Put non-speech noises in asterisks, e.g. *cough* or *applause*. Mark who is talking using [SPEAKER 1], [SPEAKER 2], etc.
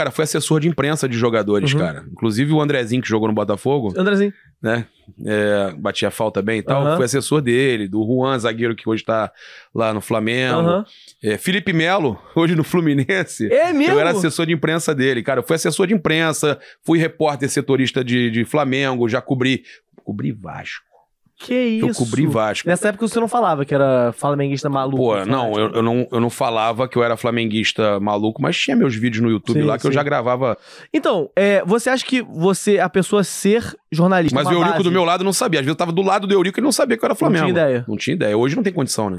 [SPEAKER 1] cara, foi assessor de imprensa de jogadores, uhum. cara. Inclusive o Andrezinho que jogou no Botafogo. Andrezinho. Né? É, batia falta bem e tal. Uhum. Foi assessor dele, do Juan, zagueiro que hoje tá lá no Flamengo. Uhum. É, Felipe Melo, *laughs* hoje no Fluminense. É mesmo? Eu era assessor de imprensa dele, cara. Eu fui assessor de imprensa, fui repórter setorista de, de Flamengo, já cobri. Cobri Vasco
[SPEAKER 2] que isso? Eu cobri Vasco. Nessa época você não falava que era flamenguista maluco. Pô, né?
[SPEAKER 1] não eu, eu não, eu não falava que eu era flamenguista maluco, mas tinha meus vídeos no YouTube sim, lá que sim. eu já
[SPEAKER 3] gravava. Então, é, você acha que você, a pessoa ser jornalista. É mas o Eurico base... do meu
[SPEAKER 1] lado não sabia. Às vezes eu tava do lado do Eurico e não sabia que eu era Flamengo. Não tinha ideia.
[SPEAKER 3] Não tinha ideia. Hoje não tem condição, né?